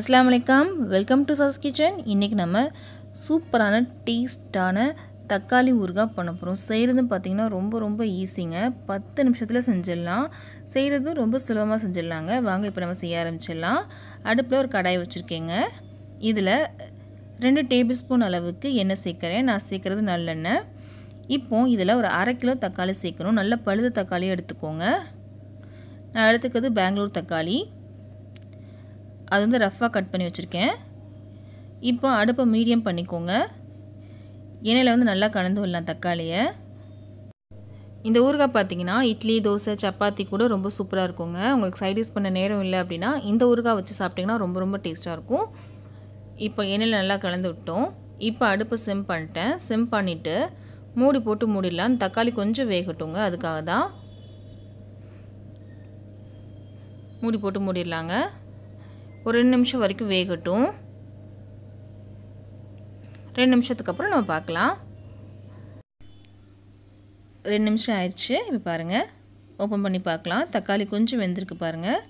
அஸ்லாம் வலைக்கம் welcome to sauce kitchen இன்றைக்கி நம்ம சூப்பரான டேஸ்ட்டான தக்காளி ஊறுகாய் பண்ண போகிறோம் செய்கிறது பார்த்திங்கன்னா ரொம்ப ரொம்ப ஈஸிங்க பத்து நிமிஷத்தில் செஞ்சிடலாம் செய்கிறதும் ரொம்ப சுலபமாக செஞ்சிடலாங்க வாங்க இப்போ நம்ம செய்ய ஆரம்பிச்சிடலாம் அடுப்பில் ஒரு கடாய் வச்சுருக்கேங்க இதில் ரெண்டு டேபிள் ஸ்பூன் அளவுக்கு எண்ணெய் சேர்க்குறேன் நான் சேர்க்குறது நல்லெண்ணெய் இப்போ இதில் ஒரு அரை கிலோ தக்காளி சேர்க்கணும் நல்ல பழுத தக்காளியும் எடுத்துக்கோங்க நான் எடுத்துக்கிறது பெங்களூர் தக்காளி அது வந்து ரஃப்பாக கட் பண்ணி வச்சுருக்கேன் இப்போ அடுப்பை மீடியம் பண்ணிக்கோங்க எண்ணெயில் வந்து நல்லா கலந்து விடலாம் தக்காளியை இந்த ஊறுகாய் பார்த்தீங்கன்னா இட்லி தோசை சப்பாத்தி கூட ரொம்ப சூப்பராக இருக்குங்க உங்களுக்கு சைட் யூஸ் பண்ண நேரம் இல்லை அப்படின்னா இந்த ஊறுகாய் வச்சு சாப்பிட்டிங்கன்னா ரொம்ப ரொம்ப டேஸ்ட்டாக இருக்கும் இப்போ எண்ணெயில் நல்லா கலந்து விட்டோம் இப்போ அடுப்பை சிம் பண்ணிட்டேன் சிம் பண்ணிவிட்டு மூடி போட்டு மூடிடலாம் தக்காளி கொஞ்சம் வேகட்டுங்க அதுக்காக தான் மூடி போட்டு மூடிடலாங்க ஒரு ரெண்டு நிமிஷம் வரைக்கும் வேகட்டும் ரெண்டு நிமிஷத்துக்கு அப்புறம் நம்ம பார்க்கலாம் ரெண்டு நிமிஷம் ஆயிடுச்சு இப்போ பாருங்கள் ஓப்பன் பண்ணி பார்க்கலாம் தக்காளி கொஞ்சம் வெந்திருக்கு பாருங்கள்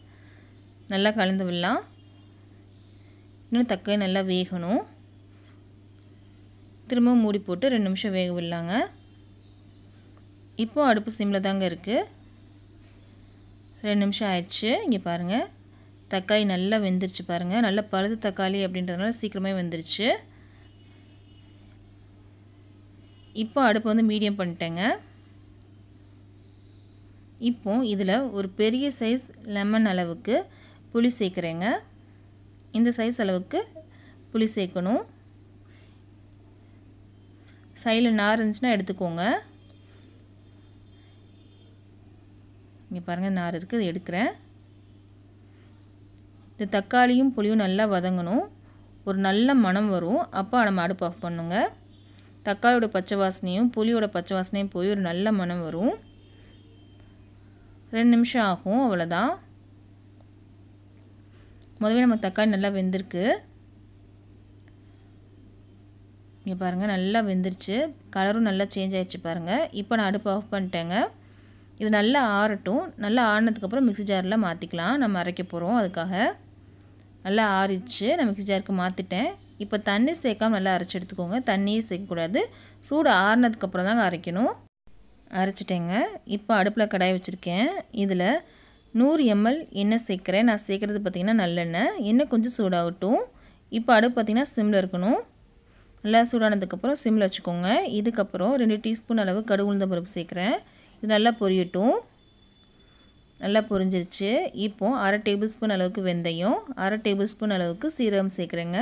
நல்லா கலந்து விடலாம் இன்னும் தக்காளி நல்லா வேகணும் திரும்பவும் மூடி போட்டு ரெண்டு நிமிஷம் வேக விடலாங்க இப்போ அடுப்பு சிம்மில் தாங்க இருக்குது ரெண்டு நிமிஷம் ஆயிடுச்சு இங்கே பாருங்கள் தக்காளி நல்லா வெந்துருச்சு பாருங்கள் நல்லா பழுது தக்காளி அப்படின்றதுனால சீக்கிரமே வெந்துருச்சு இப்போ அடுப்பு வந்து மீடியம் பண்ணிட்டேங்க இப்போ இதில் ஒரு பெரிய சைஸ் லெமன் அளவுக்கு புளி சேர்க்குறேங்க இந்த சைஸ் அளவுக்கு புளி சேர்க்கணும் சைடில் நார் இருந்துச்சுன்னா எடுத்துக்கோங்க இங்கே பாருங்கள் நார் இருக்குது எடுக்கிறேன் இந்த தக்காளியும் புளியும் நல்லா வதங்கணும் ஒரு நல்ல மனம் வரும் அப்போ நம்ம அடுப்பு ஆஃப் பண்ணுங்க தக்காளியோட பச்சை வாசனையும் புளியோட பச்சை வாசனையும் போய் ஒரு நல்ல மனம் வரும் ரெண்டு நிமிஷம் ஆகும் அவ்வளோதான் முதவே நம்ம தக்காளி நல்லா வெந்திருக்கு இங்கே பாருங்கள் நல்லா வெந்துருச்சு கலரும் நல்லா சேஞ்ச் ஆகிடுச்சு பாருங்கள் இப்போ நான் அடுப்பு ஆஃப் பண்ணிட்டேங்க இது நல்லா ஆறட்டும் நல்லா ஆறினதுக்கப்புறம் மிக்சி ஜாரில் மாற்றிக்கலாம் நம்ம அரைக்க போகிறோம் அதுக்காக நல்லா ஆறிச்சு நான் மிக்சி ஜாருக்கு மாற்றிட்டேன் இப்போ தண்ணி சேர்க்காம நல்லா அரைச்சி எடுத்துக்கோங்க தண்ணியே சேர்க்கக்கூடாது சூடு ஆறினதுக்கப்புறம் தாங்க அரைக்கணும் அரைச்சிட்டேங்க இப்போ அடுப்பில் கடாய் வச்சுருக்கேன் இதில் நூறு எம்எல் எண்ணெய் சேர்க்குறேன் நான் சேர்க்குறது பார்த்திங்கன்னா நல்லெண்ணெய் எண்ணெய் கொஞ்சம் சூடாகட்டும் இப்போ அடுப்பு பார்த்திங்கன்னா சிம்மில் இருக்கணும் நல்லா சூடானதுக்கப்புறம் சிம்மில் வச்சுக்கோங்க இதுக்கப்புறம் ரெண்டு டீஸ்பூன் அளவு கடுகு உளுந்த பருப்பு சேர்க்குறேன் இது நல்லா பொரியட்டும் நல்லா புரிஞ்சிருச்சு இப்போது அரை டேபிள் ஸ்பூன் அளவுக்கு வெந்தயம் அரை டேபிள் ஸ்பூன் அளவுக்கு சீரகம் சேர்க்குறேங்க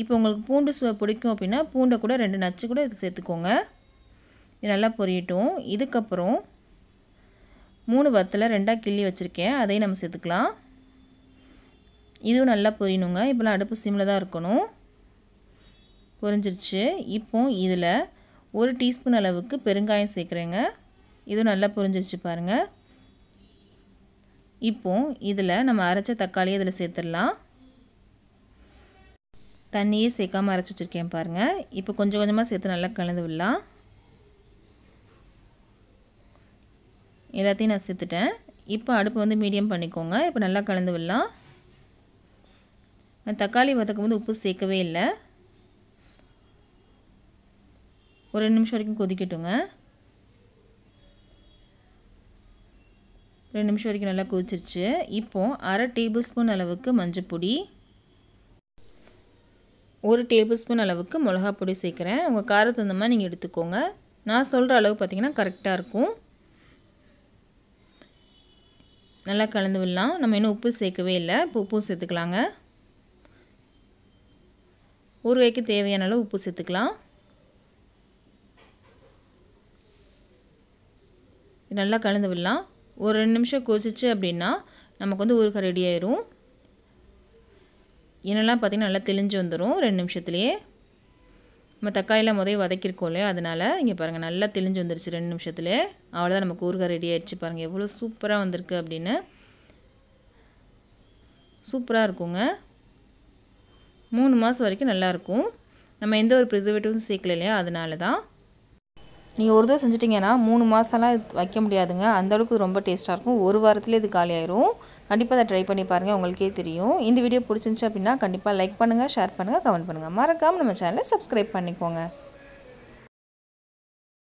இப்போ உங்களுக்கு பூண்டு சுவை பிடிக்கும் அப்படின்னா பூண்டை கூட ரெண்டு நச்சு கூட சேர்த்துக்கோங்க இது நல்லா பொரியட்டும் இதுக்கப்புறம் மூணு வத்தில் ரெண்டாக கிள்ளி வச்சுருக்கேன் அதையும் நம்ம சேர்த்துக்கலாம் இதுவும் நல்லா பொரியணுங்க இப்போலாம் அடுப்பு சிம்மில் தான் இருக்கணும் பொரிஞ்சிருச்சு இப்போ இதில் ஒரு டீஸ்பூன் அளவுக்கு பெருங்காயம் சேர்க்குறேங்க இதுவும் நல்லா பொரிஞ்சிருச்சு பாருங்கள் இப்போது இதில் நம்ம அரைச்ச தக்காளியை இதில் சேர்த்துடலாம் தண்ணியே சேர்க்காமல் அரைச்சி வச்சுருக்கேன் பாருங்கள் இப்போ கொஞ்சம் கொஞ்சமாக சேர்த்து நல்லா கலந்து விடலாம் எல்லாத்தையும் நான் சேர்த்துட்டேன் இப்போ அடுப்பு வந்து மீடியம் பண்ணிக்கோங்க இப்போ நல்லா கலந்து விடலாம் நான் தக்காளி வதக்கும் போது உப்பு சேர்க்கவே இல்லை ஒரு ரெண்டு நிமிஷம் வரைக்கும் கொதிக்கட்டுங்க ரெண்டு நிமிஷம் வரைக்கும் நல்லா கொதிச்சிருச்சு இப்போது அரை டேபிள் ஸ்பூன் அளவுக்கு மஞ்சப்பொடி ஒரு டேபிள் ஸ்பூன் அளவுக்கு மிளகா பொடி சேர்க்குறேன் உங்கள் காரத்துக்கு தகுந்த மாதிரி நீங்கள் எடுத்துக்கோங்க நான் சொல்கிற அளவு பார்த்திங்கன்னா கரெக்டாக இருக்கும் நல்லா கலந்து விடலாம் நம்ம இன்னும் உப்பு சேர்க்கவே இல்லை இப்போ உப்பும் சேர்த்துக்கலாங்க ஊறுகாய்க்கு தேவையான அளவு உப்பு சேர்த்துக்கலாம் நல்லா கலந்து விடலாம் ஒரு ரெண்டு நிமிஷம் கொதிச்சு அப்படின்னா நமக்கு வந்து ஊறுகாய் ரெடி ஆயிரும் என்னெல்லாம் பார்த்திங்கன்னா நல்லா தெளிஞ்சு வந்துடும் ரெண்டு நிமிஷத்துலேயே நம்ம தக்காளியெலாம் முதல்ல வதக்கியிருக்கோம் இல்லையா அதனால் இங்கே பாருங்கள் நல்லா தெளிஞ்சு வந்துருச்சு ரெண்டு நிமிஷத்தில் அவ்வளோதான் நமக்கு ஊறுகாய் ரெடி ஆயிடுச்சு பாருங்கள் எவ்வளோ சூப்பராக வந்திருக்கு அப்படின்னு சூப்பராக இருக்குங்க மூணு மாதம் வரைக்கும் நல்லாயிருக்கும் நம்ம எந்த ஒரு ப்ரிசர்வேட்டிவும் சேர்க்கல இல்லையா அதனால தான் நீங்கள் ஒரு தடவை செஞ்சிட்டிங்கன்னா மூணு மாதம்லாம் வைக்க முடியாதுங்க அந்தளவுக்கு ரொம்ப டேஸ்ட்டாக இருக்கும் ஒரு வாரத்துலேயே இது காலியாயிரும் கண்டிப்பாக அதை ட்ரை பண்ணி பாருங்கள் உங்களுக்கே தெரியும் இந்த வீடியோ பிடிச்சிருந்துச்சி அப்படின்னா கண்டிப்பாக லைக் பண்ணுங்கள் ஷேர் பண்ணுங்கள் கமெண்ட் பண்ணுங்கள் மறக்காமல் நம்ம சேனலை சப்ஸ்கிரைப் பண்ணிக்கோங்க